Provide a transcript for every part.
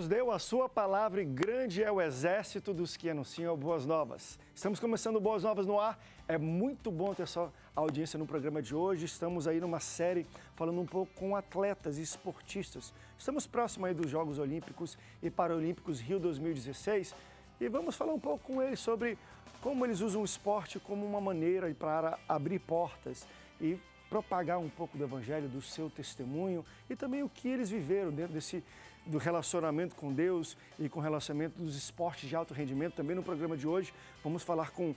Deus deu a sua palavra e grande é o exército dos que anunciam boas novas. Estamos começando Boas Novas no ar. É muito bom ter sua audiência no programa de hoje. Estamos aí numa série falando um pouco com atletas e esportistas. Estamos próximo aí dos Jogos Olímpicos e Paralímpicos Rio 2016 e vamos falar um pouco com eles sobre como eles usam o esporte como uma maneira para abrir portas e propagar um pouco do Evangelho, do seu testemunho e também o que eles viveram dentro desse do relacionamento com Deus e com o relacionamento dos esportes de alto rendimento. Também no programa de hoje vamos falar com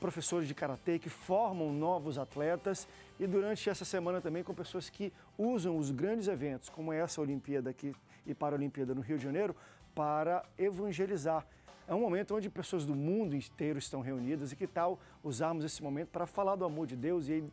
professores de karatê que formam novos atletas e durante essa semana também com pessoas que usam os grandes eventos, como é essa Olimpíada aqui e Paralimpíada no Rio de Janeiro, para evangelizar. É um momento onde pessoas do mundo inteiro estão reunidas e que tal usarmos esse momento para falar do amor de Deus e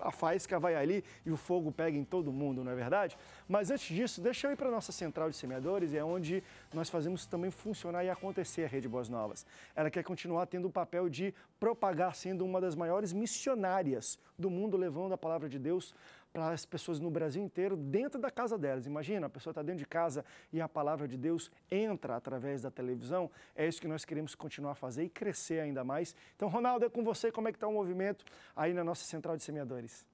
a faísca vai ali e o fogo pega em todo mundo, não é verdade? Mas antes disso, deixa eu ir para a nossa central de semeadores, é onde nós fazemos também funcionar e acontecer a Rede Boas Novas. Ela quer continuar tendo o papel de propagar, sendo uma das maiores missionárias do mundo, levando a palavra de Deus para as pessoas no Brasil inteiro dentro da casa delas. Imagina, a pessoa está dentro de casa e a palavra de Deus entra através da televisão. É isso que nós queremos continuar a fazer e crescer ainda mais. Então, Ronaldo, é com você, como é que está o movimento aí na nossa central de semeadores?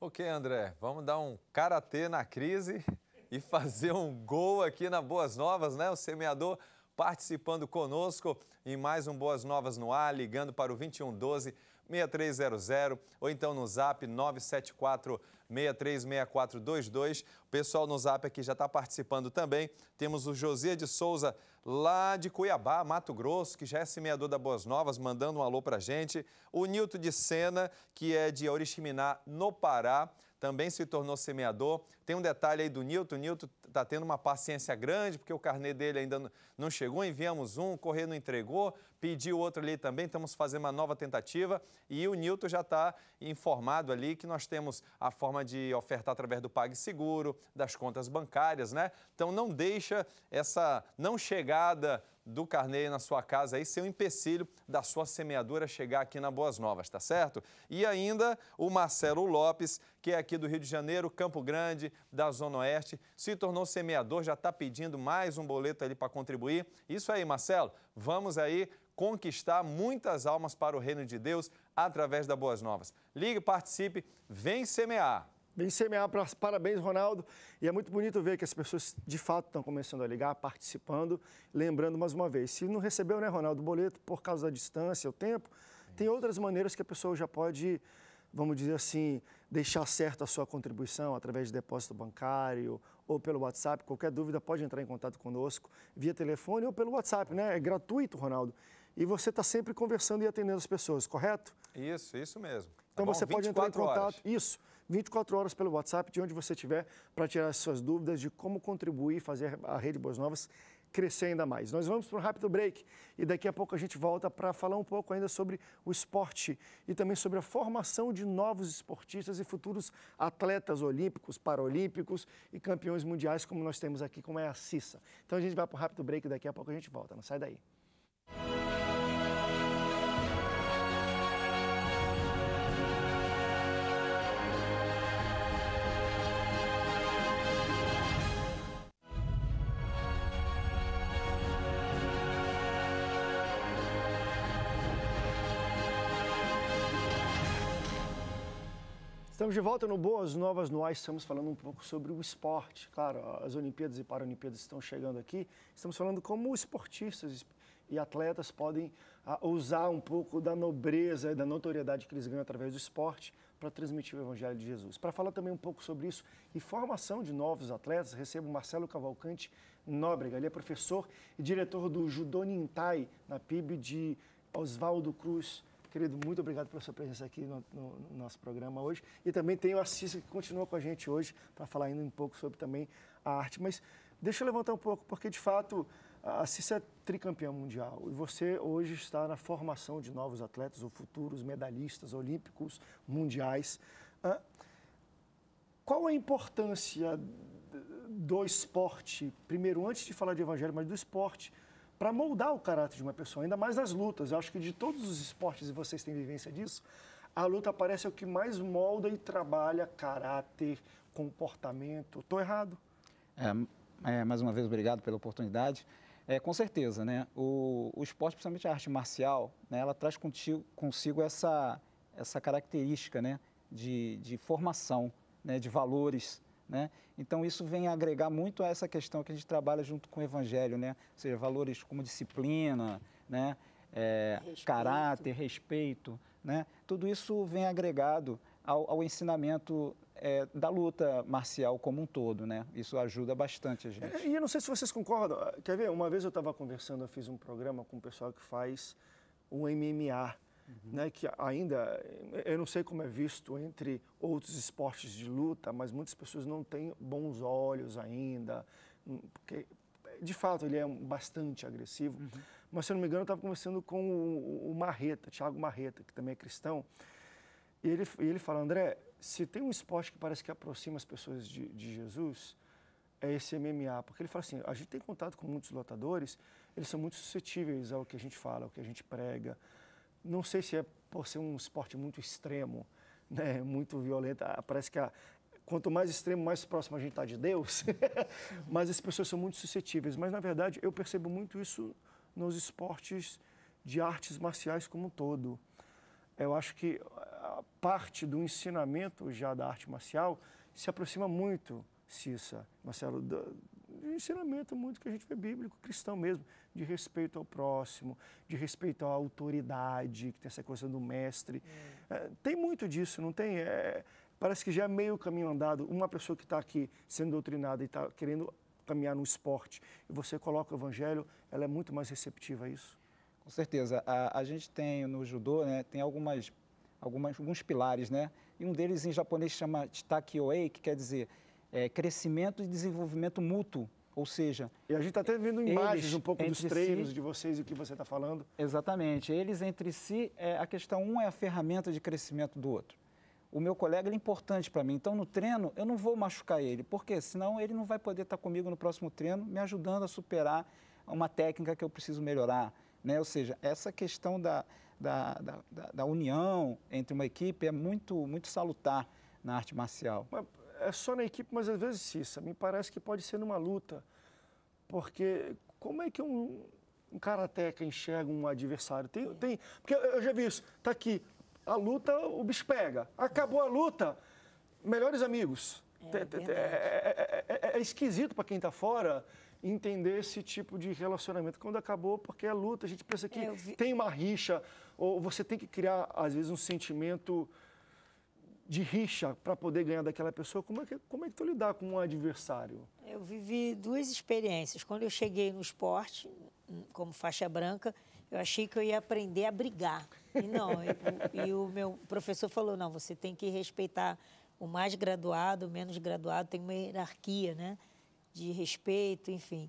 Ok, André, vamos dar um karatê na crise e fazer um gol aqui na Boas Novas, né? O semeador participando conosco em mais um Boas Novas no ar, ligando para o 2112 6300 ou então no zap 974 636422. O pessoal no zap aqui já está participando também. Temos o José de Souza, lá de Cuiabá, Mato Grosso, que já é semeador da Boas Novas, mandando um alô para gente. O Nilton de Sena, que é de Oriximiná, no Pará também se tornou semeador. Tem um detalhe aí do Nilton, Nilton está tendo uma paciência grande, porque o carnê dele ainda não chegou, enviamos um, o Correio não entregou, pediu outro ali também, estamos fazendo uma nova tentativa, e o Nilton já está informado ali que nós temos a forma de ofertar através do PagSeguro, das contas bancárias, né? Então não deixa essa não chegada do Carneiro na sua casa aí ser um empecilho da sua semeadora chegar aqui na Boas Novas, tá certo? E ainda o Marcelo Lopes, que é aqui do Rio de Janeiro, Campo Grande, da Zona Oeste, se tornou semeador, já está pedindo mais um boleto ali para contribuir. Isso aí, Marcelo, vamos aí conquistar muitas almas para o reino de Deus através da Boas Novas. Ligue, participe, vem semear! Bem semear, parabéns, Ronaldo. E é muito bonito ver que as pessoas de fato estão começando a ligar, participando. Lembrando mais uma vez, se não recebeu, né, Ronaldo, o boleto por causa da distância, o tempo, tem outras maneiras que a pessoa já pode, vamos dizer assim, deixar certa a sua contribuição através de depósito bancário ou pelo WhatsApp. Qualquer dúvida pode entrar em contato conosco via telefone ou pelo WhatsApp, né? É gratuito, Ronaldo. E você está sempre conversando e atendendo as pessoas, correto? Isso, isso mesmo. Tá então você pode entrar em contato. Horas. Isso. 24 horas pelo WhatsApp, de onde você estiver, para tirar suas dúvidas de como contribuir e fazer a Rede Boas Novas crescer ainda mais. Nós vamos para um rápido break e daqui a pouco a gente volta para falar um pouco ainda sobre o esporte e também sobre a formação de novos esportistas e futuros atletas olímpicos, paralímpicos e campeões mundiais, como nós temos aqui, como é a Cissa. Então a gente vai para um rápido break e daqui a pouco a gente volta. Não sai daí. Estamos de volta no Boas Novas no ar, estamos falando um pouco sobre o esporte. Claro, as Olimpíadas e Paralimpíadas estão chegando aqui. Estamos falando como esportistas e atletas podem ah, usar um pouco da nobreza e da notoriedade que eles ganham através do esporte para transmitir o Evangelho de Jesus. Para falar também um pouco sobre isso e formação de novos atletas, recebo Marcelo Cavalcante Nóbrega. Ele é professor e diretor do Judô Nintai, na PIB de Oswaldo Cruz, Querido, muito obrigado pela sua presença aqui no, no, no nosso programa hoje. E também tem o Assis que continua com a gente hoje para falar ainda um pouco sobre também a arte. Mas deixa eu levantar um pouco, porque de fato a Cissa é tricampeã mundial e você hoje está na formação de novos atletas ou futuros medalhistas olímpicos mundiais. Qual a importância do esporte, primeiro antes de falar de evangelho, mas do esporte para moldar o caráter de uma pessoa, ainda mais nas lutas. Eu acho que de todos os esportes, e vocês têm vivência disso, a luta parece o que mais molda e trabalha caráter, comportamento. Estou errado? É, é, mais uma vez, obrigado pela oportunidade. É, com certeza, né? O, o esporte, principalmente a arte marcial, né, ela traz contigo, consigo essa, essa característica né, de, de formação, né, de valores, né? Então, isso vem agregar muito a essa questão que a gente trabalha junto com o Evangelho, né? ou seja, valores como disciplina, né? É, respeito. caráter, respeito. Né? Tudo isso vem agregado ao, ao ensinamento é, da luta marcial como um todo. Né? Isso ajuda bastante a gente. e eu não sei se vocês concordam. Quer ver? Uma vez eu estava conversando, eu fiz um programa com um pessoal que faz um MMA uhum. né, que ainda, eu não sei como é visto entre outros esportes de luta, mas muitas pessoas não têm bons olhos ainda, hum, porque de fato ele é bastante agressivo. Uhum. Mas se eu não me engano, eu estava conversando com o, o Marreta, Thiago Marreta, que também é cristão, e ele, e ele fala, André, se tem um esporte que parece que aproxima as pessoas de, de Jesus, é esse MMA, porque ele fala assim, a gente tem contato com muitos lutadores, eles são muito suscetíveis ao que a gente fala, ao que a gente prega, não sei se é por ser um esporte muito extremo, né, muito violento, ah, parece que a, quanto mais extremo, mais próximo a gente está de Deus, mas as pessoas são muito suscetíveis. Mas, na verdade, eu percebo muito isso nos esportes de artes marciais como um todo. Eu acho que ah, a parte do ensinamento já da arte marcial se aproxima muito, Cissa, Marcelo, do, um ensinamento muito que a gente vê bíblico, cristão mesmo, de respeito ao próximo, de respeito à autoridade, que tem essa coisa do mestre. Hum. É, tem muito disso, não tem? É, parece que já é meio caminho andado. Uma pessoa que está aqui sendo doutrinada e está querendo caminhar no esporte, e você coloca o evangelho, ela é muito mais receptiva a isso. Com certeza. A, a gente tem no judô, né, tem algumas, algumas, alguns pilares, né? E um deles em japonês chama oei que quer dizer é, crescimento e desenvolvimento mútuo. Ou seja. E a gente está até vendo imagens eles, um pouco dos treinos si, de vocês e o que você está falando. Exatamente. Eles entre si, é, a questão um é a ferramenta de crescimento do outro. O meu colega é importante para mim. Então, no treino, eu não vou machucar ele, porque senão ele não vai poder estar tá comigo no próximo treino, me ajudando a superar uma técnica que eu preciso melhorar. Né? Ou seja, essa questão da, da, da, da união entre uma equipe é muito, muito salutar na arte marcial. Mas é só na equipe, mas às vezes, Cissa, me parece que pode ser numa luta. Porque como é que um, um karateca enxerga um adversário? Tem, tem, porque eu já vi isso. Tá aqui, a luta, o bicho pega. Acabou a luta, melhores amigos. É, é é é, é, é, é esquisito para quem está fora entender esse tipo de relacionamento. Quando acabou, porque é luta, a gente pensa que vi... tem uma rixa, ou você tem que criar, às vezes, um sentimento de rixa para poder ganhar daquela pessoa. Como é, que, como é que tu lidar com um adversário? Eu vivi duas experiências. Quando eu cheguei no esporte, como faixa branca, eu achei que eu ia aprender a brigar. E não, e, e o meu professor falou, não, você tem que respeitar o mais graduado, o menos graduado, tem uma hierarquia, né? De respeito, enfim.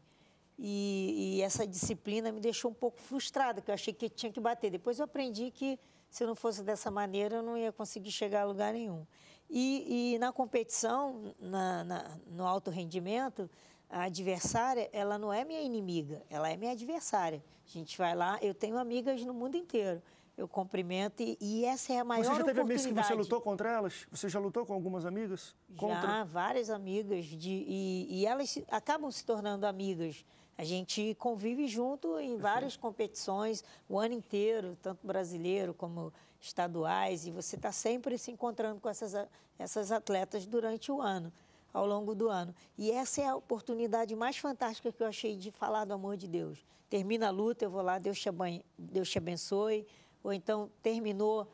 E, e, essa disciplina me deixou um pouco frustrada, que eu achei que tinha que bater. Depois eu aprendi que se não fosse dessa maneira, eu não ia conseguir chegar a lugar nenhum. E, e na competição, na, na, no alto rendimento, a adversária, ela não é minha inimiga, ela é minha adversária. A gente vai lá, eu tenho amigas no mundo inteiro. Eu cumprimento e, e essa é a maior Você já teve amigas que você lutou contra elas? Você já lutou com algumas amigas? Contra? Já, várias amigas. De, e, e elas acabam se tornando amigas a gente convive junto em várias competições o ano inteiro, tanto brasileiro como estaduais, e você está sempre se encontrando com essas, essas atletas durante o ano, ao longo do ano. E essa é a oportunidade mais fantástica que eu achei de falar do amor de Deus. Termina a luta, eu vou lá, Deus te, abençoe, Deus te abençoe. Ou então terminou,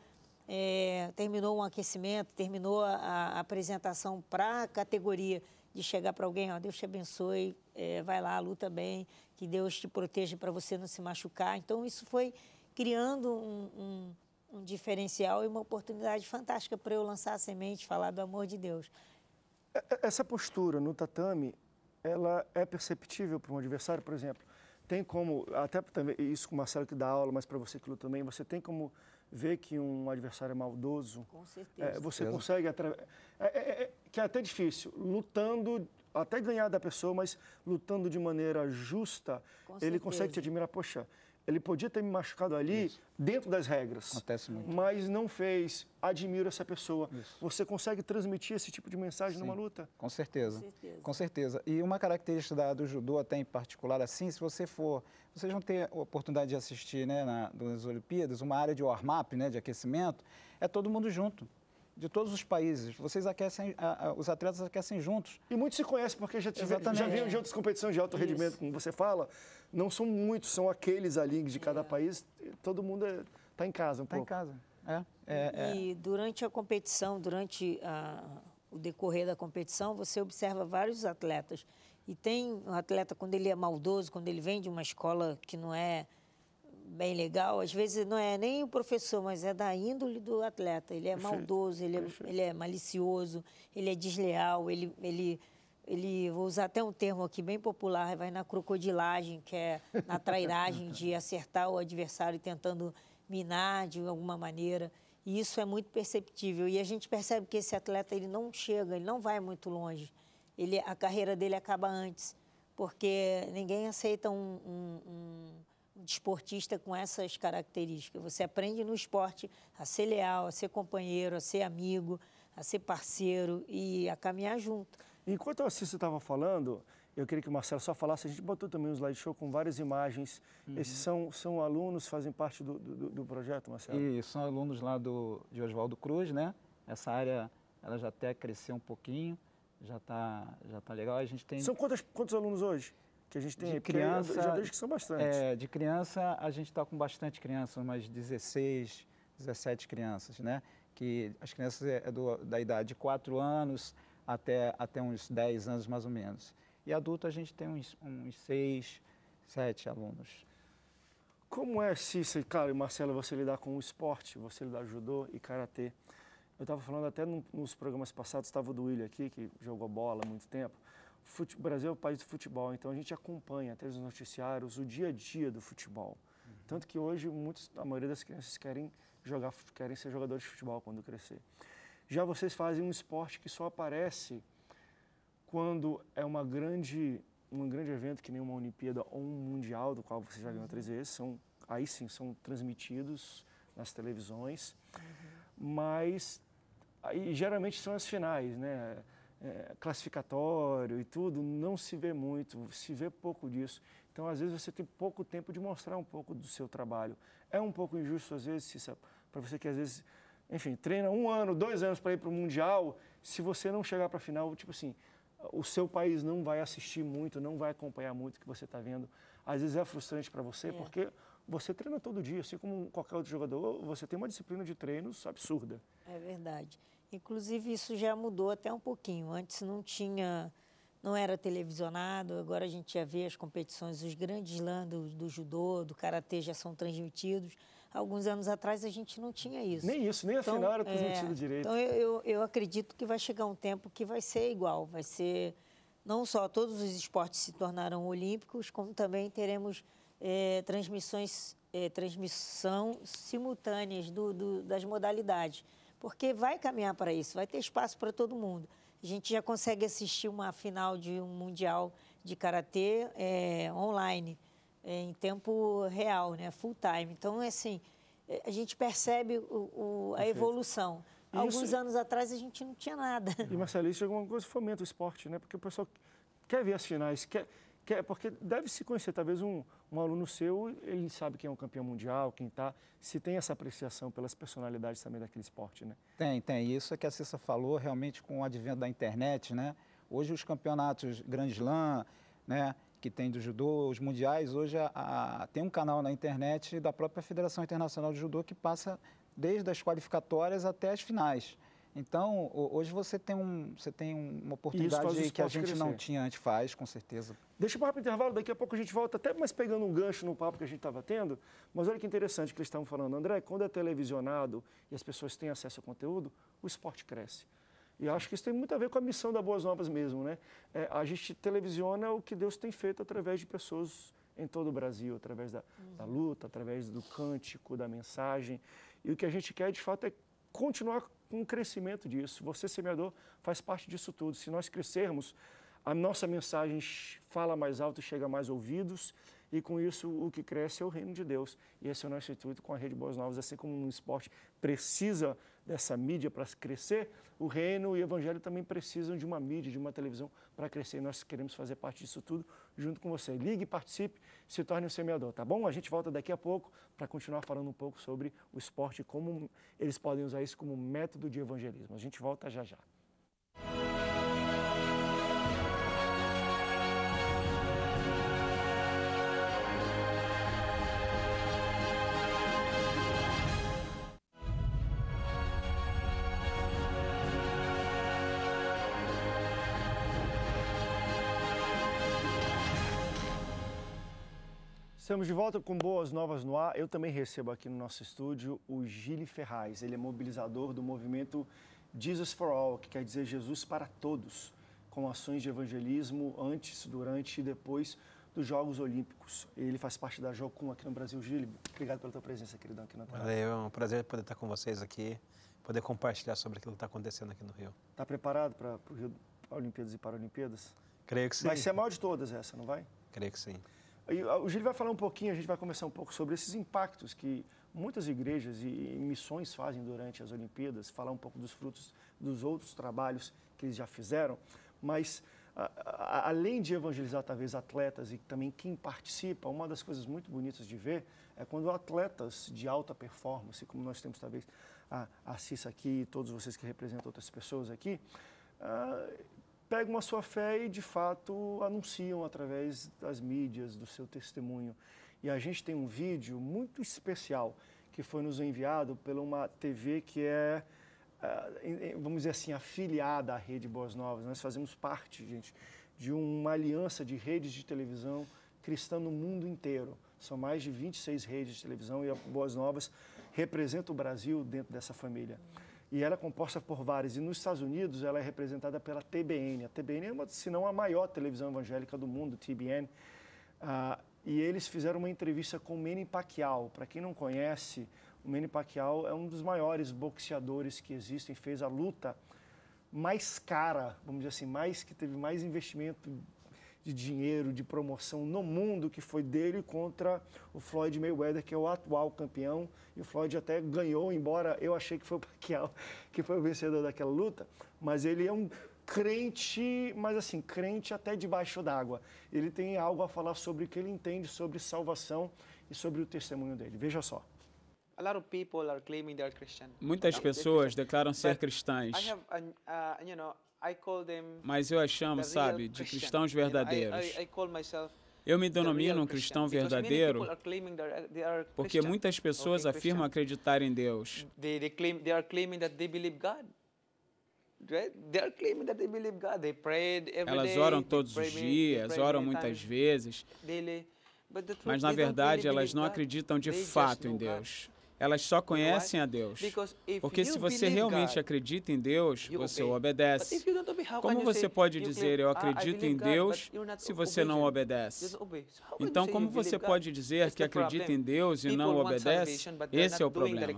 é, terminou um aquecimento, terminou a, a apresentação para a categoria de chegar para alguém, ó, Deus te abençoe, é, vai lá, luta bem, que Deus te proteja para você não se machucar. Então, isso foi criando um, um, um diferencial e uma oportunidade fantástica para eu lançar a semente, falar do amor de Deus. É, é, essa postura no tatame, ela é perceptível para um adversário, por exemplo. Tem como, até também, isso com o Marcelo que dá aula, mas para você que luta também, você tem como vê que um adversário é maldoso. Com certeza. É, você consegue. Atra... É, é, é, que é até difícil. Lutando, até ganhar da pessoa, mas lutando de maneira justa, ele consegue te admirar. Poxa, ele podia ter me machucado ali Isso. dentro das regras. Acontece muito. Mas não fez. Admiro essa pessoa. Isso. Você consegue transmitir esse tipo de mensagem Sim. numa luta? Com certeza. Com certeza. Com certeza. E uma característica da, do judô, até em particular, assim, se você for. Vocês vão ter a oportunidade de assistir né, na, nas Olimpíadas, uma área de warm-up, né, de aquecimento, é todo mundo junto de todos os países. Vocês aquecem, os atletas aquecem juntos. E muitos se conhecem, porque já, tive, já viram de outras competições de alto Isso. rendimento, como você fala. Não são muitos, são aqueles ali de cada é. país. Todo mundo está é, tá em casa um tá pouco. Está em casa, é. é e é. durante a competição, durante a, o decorrer da competição, você observa vários atletas. E tem um atleta, quando ele é maldoso, quando ele vem de uma escola que não é bem legal. Às vezes não é nem o professor, mas é da índole do atleta. Ele é Perfeito. maldoso, ele é, ele é malicioso, ele é desleal, ele, ele, ele, vou usar até um termo aqui bem popular, vai na crocodilagem, que é na trairagem de acertar o adversário tentando minar de alguma maneira. E isso é muito perceptível. E a gente percebe que esse atleta ele não chega, ele não vai muito longe. Ele, a carreira dele acaba antes, porque ninguém aceita um, um, um desportista com essas características. Você aprende no esporte a ser leal, a ser companheiro, a ser amigo, a ser parceiro e a caminhar junto. Enquanto o Assis estava falando, eu queria que o Marcelo só falasse, a gente botou também um slideshow com várias imagens. Uhum. Esses são, são alunos, fazem parte do, do, do projeto, Marcelo? E são alunos lá do, de Oswaldo Cruz, né? Essa área, ela já até cresceu um pouquinho, já está já tá legal. A gente tem... São quantos, quantos alunos hoje? que a gente tem de aí, criança, já desde que são bastante. É, de criança, a gente está com bastante crianças, umas 16, 17 crianças, né? Que as crianças é, é do, da idade de 4 anos até, até uns 10 anos, mais ou menos. E adulto, a gente tem uns, uns 6, 7 alunos. Como é, Cícero, cara, e Marcelo, você lidar com o esporte, você lidar com judô e karatê? Eu estava falando até num, nos programas passados, estava o do William aqui, que jogou bola há muito tempo o Brasil é o país do futebol, então a gente acompanha através dos noticiários o dia a dia do futebol. Uhum. Tanto que hoje muitos, a maioria das crianças querem jogar, querem ser jogadores de futebol quando crescer. Já vocês fazem um esporte que só aparece quando é uma grande, um grande evento que nem uma Olimpíada ou um Mundial, do qual vocês já viram três uhum. vezes, são, aí sim são transmitidos nas televisões, uhum. mas aí, geralmente são as finais, né? é, classificatório e tudo, não se vê muito, se vê pouco disso. Então, às vezes, você tem pouco tempo de mostrar um pouco do seu trabalho. É um pouco injusto, às vezes, para você que, às vezes, enfim, treina um ano, dois anos para ir para o Mundial, se você não chegar para a final, tipo assim, o seu país não vai assistir muito, não vai acompanhar muito o que você está vendo. Às vezes é frustrante para você, é. porque você treina todo dia, assim como qualquer outro jogador, você tem uma disciplina de treinos absurda. É verdade. Inclusive isso já mudou até um pouquinho. Antes não tinha, não era televisionado. Agora a gente já vê as competições, os grandes lãs do, judô, do karatê já são transmitidos. Alguns anos atrás a gente não tinha isso. Nem isso, nem então, a era é, transmitido é, direito. Então eu, eu, eu acredito que vai chegar um tempo que vai ser igual, vai ser não só todos os esportes se tornaram olímpicos, como também teremos é, transmissões, é, transmissão simultâneas do, do, das modalidades porque vai caminhar para isso, vai ter espaço para todo mundo. A gente já consegue assistir uma final de um mundial de karatê é, online, é, em tempo real, né, full time. Então, é assim, eh, a gente percebe o, o, a evolução. Alguns isso... anos atrás a gente não tinha nada. E Marcelo, isso é alguma coisa que fomenta o esporte, né? Porque o pessoal quer ver as finais, quer, quer, é, porque deve se conhecer, talvez um, um aluno seu, ele sabe quem é um campeão mundial, quem está, se tem essa apreciação pelas personalidades também daquele esporte, né? Tem, tem. Isso é que a Cissa falou, realmente com o advento da internet, né? Hoje os campeonatos Grand Slam, né, que tem do judô, os mundiais, hoje a, a, tem um canal na internet da própria Federação Internacional de Judô que passa desde as qualificatórias até as finais. Então, hoje você tem, um, você tem uma oportunidade que a gente crescer. não tinha, antes faz, com certeza. Deixa eu para o intervalo, daqui a pouco a gente volta, até mais pegando um gancho no papo que a gente estava tendo. Mas olha que interessante que eles estavam falando. André, quando é televisionado e as pessoas têm acesso ao conteúdo, o esporte cresce. E acho que isso tem muito a ver com a missão da Boas Novas mesmo, né? É, a gente televisiona o que Deus tem feito através de pessoas em todo o Brasil, através da, da luta, através do cântico, da mensagem. E o que a gente quer, de fato, é continuar com o crescimento disso. Você, semeador, faz parte disso tudo. Se nós crescermos, a nossa mensagem fala mais alto, e chega a mais ouvidos e com isso o que cresce é o reino de Deus. E esse é o nosso intuito com a Rede Boas Novas. Assim como um esporte precisa dessa mídia para crescer, o reino e o evangelho também precisam de uma mídia, de uma televisão para crescer. E nós queremos fazer parte disso tudo junto com você. Ligue, participe, se torne um semeador, tá bom? A gente volta daqui a pouco para continuar falando um pouco sobre o esporte e como eles podem usar isso como método de evangelismo. A gente volta já já. Estamos de volta com boas novas no ar. Eu também recebo aqui no nosso estúdio o Gili Ferraz. Ele é mobilizador do movimento Jesus for All, que quer dizer Jesus para todos, com ações de evangelismo antes, durante e depois dos Jogos Olímpicos. Ele faz parte da Jocum aqui no Brasil. Gili, obrigado pela tua presença, queridão, aqui na tela. Valeu, é um prazer poder estar com vocês aqui, poder compartilhar sobre aquilo que está acontecendo aqui no Rio. Está preparado para o Rio Olimpíadas e Paralimpíadas? Creio que sim. Vai ser a maior de todas essa, não vai? Creio que sim. Ah, o Gil vai falar um pouquinho, a gente vai conversar um pouco sobre esses impactos que muitas igrejas e missões fazem durante as Olimpíadas, falar um pouco dos frutos dos outros trabalhos que eles já fizeram, mas a, a, além de evangelizar talvez atletas e também quem participa, uma das coisas muito bonitas de ver é quando atletas de alta performance, como nós temos talvez a, a Cissa aqui e todos vocês que representam outras pessoas aqui, Uh, pegam a sua fé e, de fato, anunciam através das mídias, do seu testemunho. E a gente tem um vídeo muito especial que foi nos enviado pela uma TV que é, eh, vamos dizer assim, afiliada à Rede Boas Novas. Nós fazemos parte, gente, de uma aliança de redes de televisão cristã no mundo inteiro. São mais de 26 redes de televisão e a Boas Novas representa o Brasil dentro dessa família e ela é composta por várias. E nos Estados Unidos ela é representada pela TBN. A TBN é uma, se não a maior televisão evangélica do mundo, TBN. Ah, e eles fizeram uma entrevista com o Manny Pacquiao. Para quem não conhece, o Manny Pacquiao é um dos maiores boxeadores que existem. Fez a luta mais cara, vamos dizer assim, mais que teve mais investimento de dinheiro, de promoção no mundo que foi dele contra o Floyd Mayweather, que é o atual campeão. E o Floyd até ganhou, embora eu achei que foi o Pacquiao que foi o vencedor daquela luta. Mas ele é um crente, mas assim, crente até debaixo d'água. Ele tem algo a falar sobre o que ele entende sobre salvação e sobre o testemunho dele. Veja só. Muitas pessoas declaram ser cristãs, uh, mas eu as chamo, sabe, de cristãos verdadeiros. Eu me denomino um cristão verdadeiro porque muitas pessoas afirmam acreditar em Deus. Elas oram todos os dias, oram muitas vezes, mas na verdade elas não acreditam de fato em Deus elas só conhecem a Deus. Porque se você realmente acredita em Deus, você o obedece. Como você pode dizer, eu ah, acredito em Deus, se você não obedece? Então, como você pode dizer que acredita em Deus e não obedece? Esse é o problema.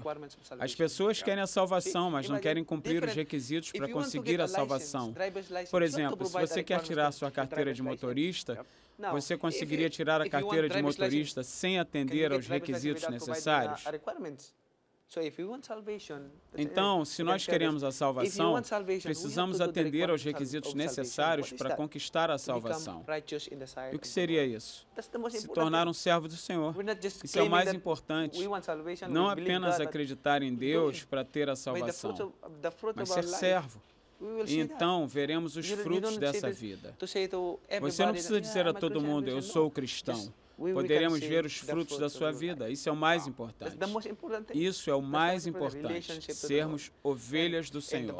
As pessoas querem a salvação, mas não querem cumprir os requisitos para conseguir a salvação. Por exemplo, se você quer tirar sua carteira de motorista, você conseguiria tirar a carteira de motorista sem atender aos requisitos necessários? Então, se nós queremos a salvação, precisamos atender aos requisitos necessários para conquistar a salvação. E o que seria isso? Se tornar um servo do Senhor. Isso é o mais importante. Não apenas acreditar em Deus para ter a salvação, mas ser servo. E então veremos os frutos dessa vida. Você não precisa dizer a todo mundo, eu sou cristão. Poderemos ver os frutos da sua vida. Isso é o mais é importante. Isso é o mais importante, sermos ovelhas do Senhor.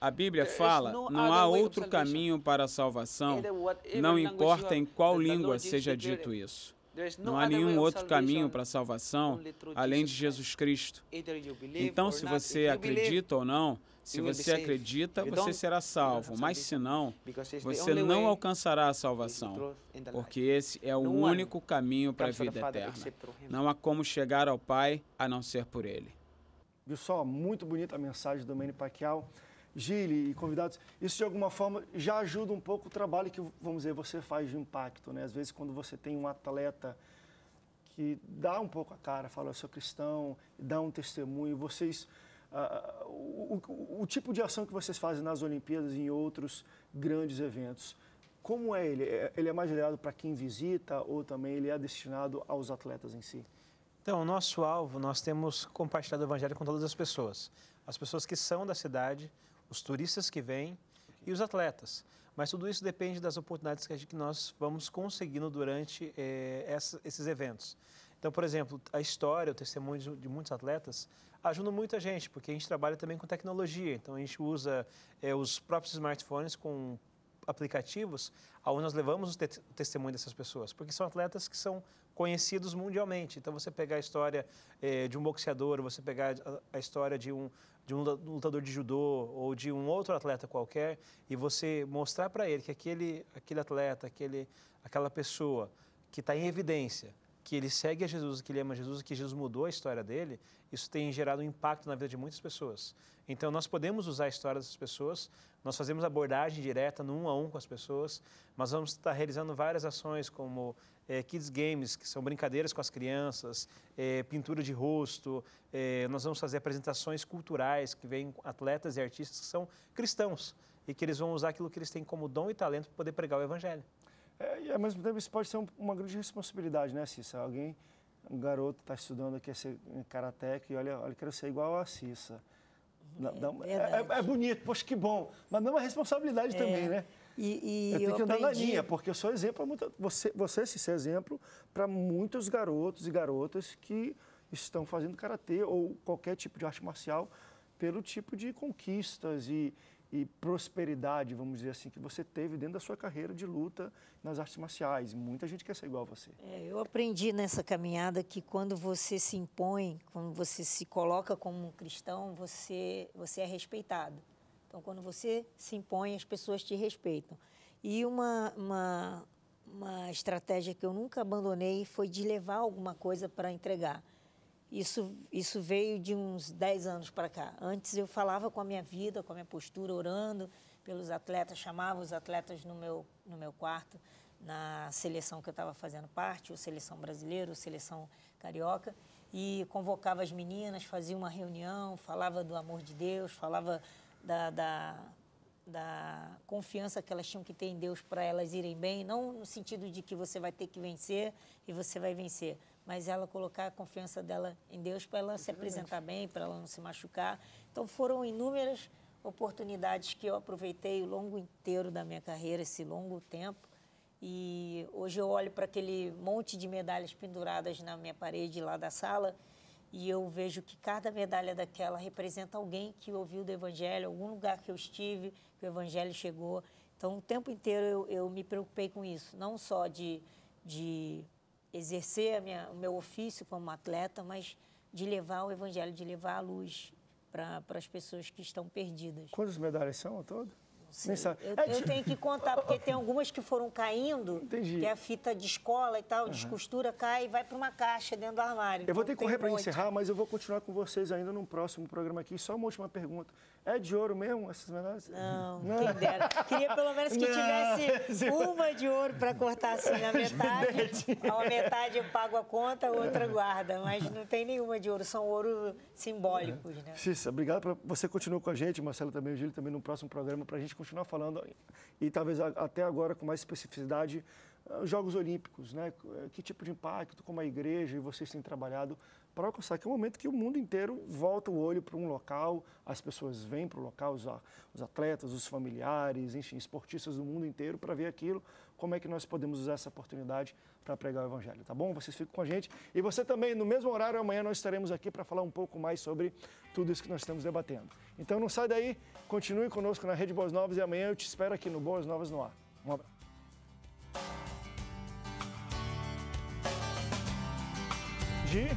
A Bíblia fala: não há outro caminho para a salvação, não importa em qual língua seja dito isso. Não há nenhum outro caminho para a salvação além de Jesus Cristo. Então, se você acredita ou não, se você acredita, você será salvo, mas se não, você não alcançará a salvação, porque esse é o único caminho para a vida eterna. Não há como chegar ao Pai a não ser por Ele. Viu só? Muito bonita a mensagem do Manny Pacquiao. Gile e convidados, isso de alguma forma já ajuda um pouco o trabalho que, vamos dizer, você faz de impacto, né? Às vezes quando você tem um atleta que dá um pouco a cara, fala, eu sou cristão, dá um testemunho, vocês uh, o, o, tipo de ação que vocês fazem nas Olimpíadas e em outros grandes eventos. Como é ele? É, ele é mais gerado para quem visita ou também ele é destinado aos atletas em si? Então, nosso alvo, nós temos compartilhado o evangelho com todas as pessoas. As pessoas que são da cidade, os turistas que vêm e os atletas. Mas tudo isso depende das oportunidades que, nós vamos conseguindo durante eh, essa, esses eventos. Então, por exemplo, a história, o testemunho de muitos atletas ajudam a gente, porque a gente trabalha também com tecnologia. Então, a gente usa é, os próprios smartphones com aplicativos aonde nós levamos o, te o testemunho dessas pessoas, porque são atletas que são conhecidos mundialmente. Então, você pegar a história eh, de um boxeador, você pegar a, a história de um, de um lutador de judô ou de um outro atleta qualquer e você mostrar para ele que aquele, aquele atleta, aquele, aquela pessoa que está em evidência, que ele segue a Jesus, que ele ama Jesus, que Jesus mudou a história dele, isso tem gerado um impacto na vida de muitas pessoas. Então, nós podemos usar a história dessas pessoas, nós fazemos abordagem direta, no um a um com as pessoas, mas vamos estar realizando várias ações, como é, Kids Games, que são brincadeiras com as crianças, é, pintura de rosto, é, nós vamos fazer apresentações culturais, que vêm atletas e artistas que são cristãos, e que eles vão usar aquilo que eles têm como dom e talento para poder pregar o evangelho. É, e ao mesmo tempo isso pode ser um, uma grande responsabilidade, né, Cissa? Alguém, um garoto está estudando aqui ser karateca e olha, olha, quero ser igual a Cissa. é, é, é, é, bonito, poxa, que bom. Mas não é uma responsabilidade é. também, né? E, e eu tenho eu que andar aprendi... na linha, porque eu sou exemplo, você, você se ser exemplo para muitos garotos e garotas que estão fazendo karatê ou qualquer tipo de arte marcial pelo tipo de conquistas e, e prosperidade, vamos dizer assim, que você teve dentro da sua carreira de luta nas artes marciais. Muita gente quer ser igual a você. É, eu aprendi nessa caminhada que quando você se impõe, quando você se coloca como um cristão, você, você é respeitado. Então, quando você se impõe, as pessoas te respeitam. E uma, uma, uma estratégia que eu nunca abandonei foi de levar alguma coisa para entregar. Isso, isso veio de uns 10 anos para cá. Antes eu falava com a minha vida, com a minha postura, orando pelos atletas, chamava os atletas no meu, no meu quarto, na seleção que eu estava fazendo parte, o seleção brasileira, o seleção carioca, e convocava as meninas, fazia uma reunião, falava do amor de Deus, falava da, da, da confiança que elas tinham que ter em Deus para elas irem bem, não no sentido de que você vai ter que vencer e você vai vencer, mas ela colocar a confiança dela em Deus para ela Exatamente. se apresentar bem, para ela não se machucar. Então foram inúmeras oportunidades que eu aproveitei o longo inteiro da minha carreira, esse longo tempo. E hoje eu olho para aquele monte de medalhas penduradas na minha parede lá da sala e eu vejo que cada medalha daquela representa alguém que ouviu do Evangelho, algum lugar que eu estive, que o Evangelho chegou. Então, o tempo inteiro eu, eu me preocupei com isso, não só de, de exercer minha, o meu ofício como atleta, mas de levar o evangelho, de levar a luz para as pessoas que estão perdidas. Quantas medalhas são ao todo? eu, eu, tenho que contar, porque tem algumas que foram caindo, Entendi. que é a fita de escola e tal, uhum. descostura, cai e vai para uma caixa dentro do armário. Eu então vou ter que correr para encerrar, mas eu vou continuar com vocês ainda num próximo programa aqui. Só uma última pergunta. É de ouro mesmo essas medalhas? Não, não. quem dera. Queria pelo menos que não. tivesse uma de ouro para cortar assim na metade. A metade eu pago a conta, a outra guarda. Mas não tem nenhuma de ouro, são ouro simbólicos, né? Cissa, obrigado. Pra... Você continuar com a gente, Marcelo também, o Gil também, no próximo programa, para a gente continuar falando e talvez até agora com mais especificidade ah, Jogos Olímpicos, né? Que tipo de impacto, como a igreja e vocês têm trabalhado para alcançar que é o momento que o mundo inteiro volta o olho para um local, as pessoas vêm para o local, os atletas, os familiares, enfim, esportistas do mundo inteiro para ver aquilo, como é que nós podemos usar essa oportunidade para pregar o evangelho, tá bom? Vocês ficam com a gente e você também, no mesmo horário amanhã nós estaremos aqui para falar um pouco mais sobre tudo isso que nós estamos debatendo. Então não sai daí, continue conosco na Rede Boas Novas e amanhã eu te espero aqui no Boas Novas no Ar. Um abraço. G.